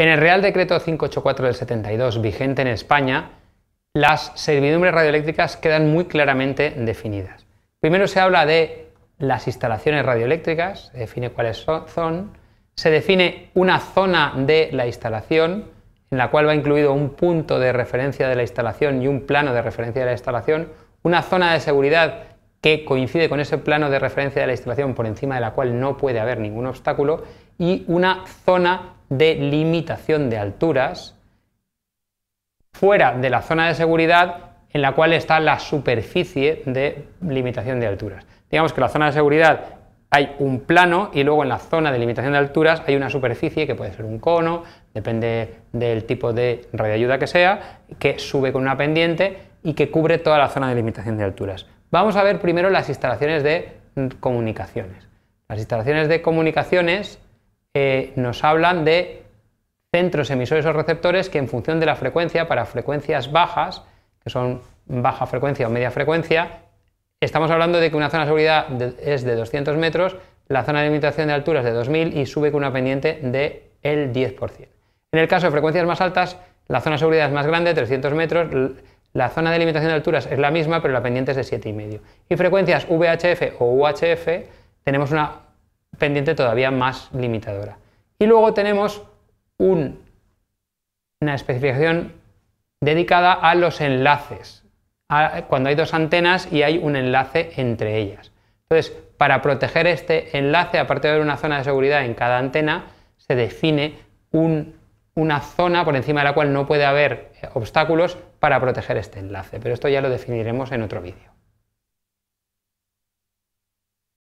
En el Real Decreto 584 del 72, vigente en España, las servidumbres radioeléctricas quedan muy claramente definidas. Primero se habla de las instalaciones radioeléctricas, se define cuáles son, se define una zona de la instalación, en la cual va incluido un punto de referencia de la instalación y un plano de referencia de la instalación, una zona de seguridad que coincide con ese plano de referencia de la instalación por encima de la cual no puede haber ningún obstáculo y una zona de limitación de alturas fuera de la zona de seguridad en la cual está la superficie de limitación de alturas. Digamos que en la zona de seguridad hay un plano y luego en la zona de limitación de alturas hay una superficie que puede ser un cono, depende del tipo de radioayuda que sea, que sube con una pendiente y que cubre toda la zona de limitación de alturas. Vamos a ver primero las instalaciones de comunicaciones. Las instalaciones de comunicaciones nos hablan de centros emisores o receptores que en función de la frecuencia, para frecuencias bajas, que son baja frecuencia o media frecuencia, estamos hablando de que una zona de seguridad es de 200 metros, la zona de limitación de alturas de 2000 y sube con una pendiente de el 10%. En el caso de frecuencias más altas, la zona de seguridad es más grande, 300 metros, la zona de limitación de alturas es la misma, pero la pendiente es de 7,5. Y frecuencias VHF o UHF tenemos una pendiente todavía más limitadora. Y luego tenemos una especificación dedicada a los enlaces, cuando hay dos antenas y hay un enlace entre ellas. Entonces, para proteger este enlace, aparte de haber una zona de seguridad en cada antena, se define una zona por encima de la cual no puede haber obstáculos para proteger este enlace. Pero esto ya lo definiremos en otro vídeo.